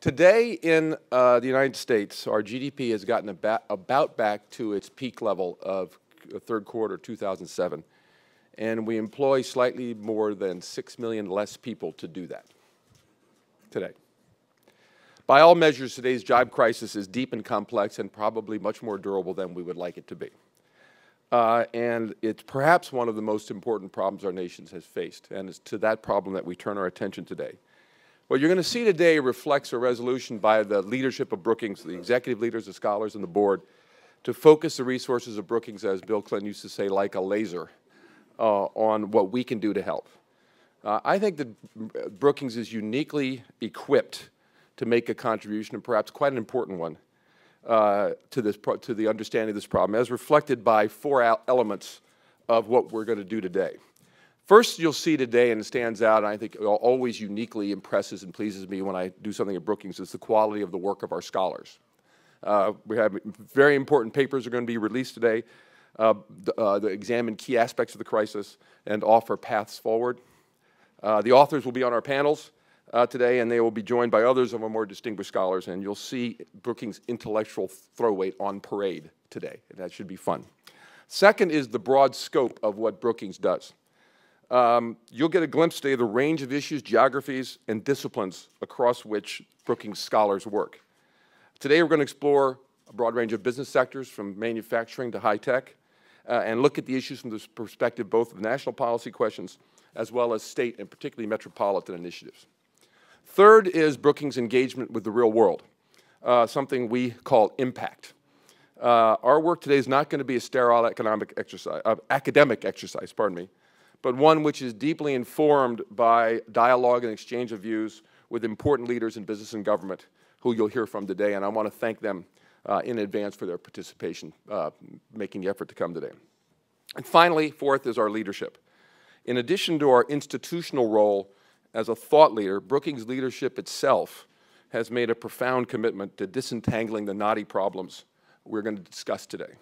Today in uh, the United States, our GDP has gotten about, about back to its peak level of uh, third quarter 2007. And we employ slightly more than 6 million less people to do that today. By all measures, today's job crisis is deep and complex and probably much more durable than we would like it to be. Uh, and it's perhaps one of the most important problems our nation has faced, and it's to that problem that we turn our attention today. What you're going to see today reflects a resolution by the leadership of Brookings, the executive leaders, the scholars, and the board, to focus the resources of Brookings, as Bill Clinton used to say, like a laser, uh, on what we can do to help. Uh, I think that Brookings is uniquely equipped to make a contribution, and perhaps quite an important one, uh, to, this to the understanding of this problem, as reflected by four elements of what we're going to do today. First, you'll see today, and it stands out, and I think always uniquely impresses and pleases me when I do something at Brookings, is the quality of the work of our scholars. Uh, we have very important papers are going to be released today uh, uh, that examine key aspects of the crisis and offer paths forward. Uh, the authors will be on our panels uh, today, and they will be joined by others of our more distinguished scholars, and you'll see Brookings' intellectual throw weight on parade today. That should be fun. Second is the broad scope of what Brookings does. Um, you'll get a glimpse today of the range of issues, geographies, and disciplines across which Brookings scholars work. Today we're going to explore a broad range of business sectors from manufacturing to high tech uh, and look at the issues from the perspective both of national policy questions as well as state and particularly metropolitan initiatives. Third is Brookings' engagement with the real world, uh, something we call impact. Uh, our work today is not going to be a sterile economic exercise, uh, academic exercise, pardon me, but one which is deeply informed by dialogue and exchange of views with important leaders in business and government who you'll hear from today, and I want to thank them uh, in advance for their participation, uh, making the effort to come today. And finally, fourth is our leadership. In addition to our institutional role as a thought leader, Brookings leadership itself has made a profound commitment to disentangling the knotty problems we're going to discuss today.